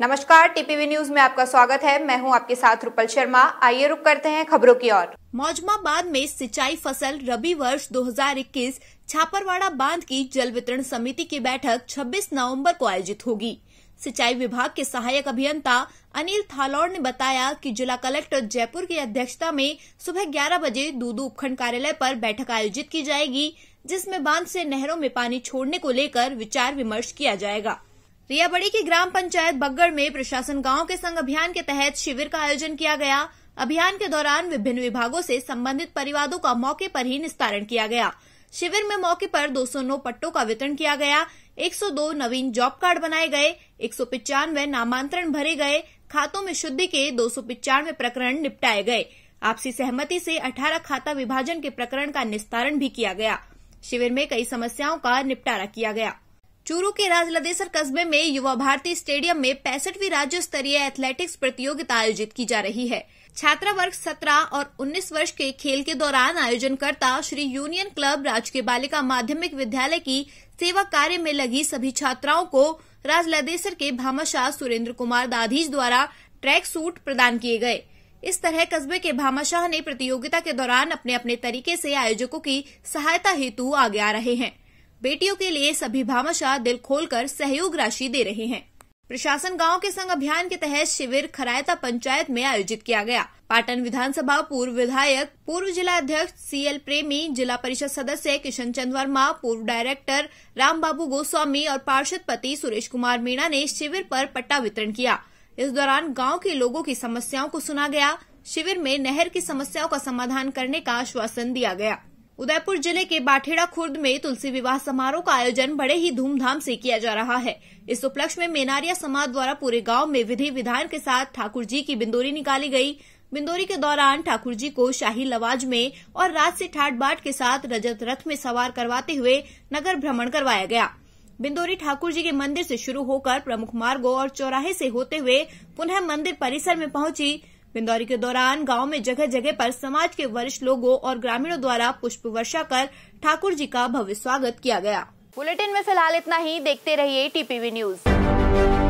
नमस्कार TPV news में आपका स्वागत है मैं हूं आपके साथ रुपल शर्मा आइए रुक करते हैं खबरों की ओर मौजमाबाद में सिंचाई फसल रबी वर्ष 2021 छापरवाड़ा बांध की जल वितरण समिति की बैठक 26 नवंबर को आयोजित होगी सिंचाई विभाग के सहायक अभियंता अनिल थालौर ने बताया कि जिला कलेक्टर जयपुर की अध्यक्षता में सुबह 11 बजे दूदू उपखंड कार्यालय पर बैठक आयोजित की जाएगी जिसमें बांध से नहरों में पानी छोड़ने को लेकर विचार विमर्श किया जाएगा रियाबड़ी की ग्राम पंचायत बग्गड़ में प्रशासन गांव के संग अभियान के तहत शिविर का आयोजन किया गया अभियान के दौरान विभिन्न विभागों से संबंधित परिवादों का मौके पर ही निस्तारण किया गया शिविर में मौके पर 209 पट्टों का वितरण किया गया 102 नवीन जॉब कार्ड बनाए गए एक नामांतरण भरे गए खातों में शुद्धि के दो प्रकरण निपटाए गए आपसी सहमति से 18 खाता विभाजन के प्रकरण का निस्तारण भी किया गया शिविर में कई समस्याओं का निपटारा किया गया चूरू के राजलदेसर कस्बे में युवा भारती स्टेडियम में पैंसठवीं राज्य स्तरीय एथलेटिक्स प्रतियोगिता आयोजित की जा रही है छात्रा वर्ग सत्रह और उन्नीस वर्ष के खेल के दौरान आयोजनकर्ता श्री यूनियन क्लब राजकीय बालिका माध्यमिक विद्यालय की सेवा कार्य में लगी सभी छात्राओं को राजलदेसर के भामाशाह सुरेंद्र कुमार दाधीज द्वारा ट्रैक सूट प्रदान किए गए इस तरह कस्बे के भामाशाह ने प्रतियोगिता के दौरान अपने अपने तरीके से आयोजकों की सहायता हेतु आगे आ रहे हैं बेटियों के लिए सभी भामाशाह दिल खोलकर सहयोग राशि दे रहे हैं प्रशासन गांव के संग अभियान के तहत शिविर खरायता पंचायत में आयोजित किया गया पाटन विधानसभा पूर्व विधायक पूर्व जिला अध्यक्ष सी एल प्रेमी जिला परिषद सदस्य किशन चंद वर्मा पूर्व डायरेक्टर रामबाबू गोस्वामी और पार्षद पति सुरेश कुमार मीणा ने शिविर पर पट्टा वितरण किया इस दौरान गांव के लोगों की समस्याओं को सुना गया शिविर में नहर की समस्याओं का समाधान करने का आश्वासन दिया गया उदयपुर जिले के बाठेड़ा खुर्द में तुलसी विवाह समारोह का आयोजन बड़े ही धूमधाम से किया जा रहा है इस उपलक्ष्य में मेनारिया समाज द्वारा पूरे गांव में विधि विधान के साथ ठाकुर जी की बिंदोरी निकाली गई बिंदोरी के दौरान ठाकुर जी को शाही लवाज में और रात से ठाट बाट के साथ रजत रथ में सवार करवाते हुए नगर भ्रमण करवाया गया बिंदोरी ठाकुर जी के मंदिर से शुरू होकर प्रमुख मार्गो और चौराहे से होते हुए पुनः मंदिर परिसर में पहुंची पिंदौरी के दौरान गांव में जगह जगह पर समाज के वरिष्ठ लोगों और ग्रामीणों द्वारा पुष्प वर्षा कर ठाकुर जी का भव्य स्वागत किया गया बुलेटिन में फिलहाल इतना ही देखते रहिए टीपीवी न्यूज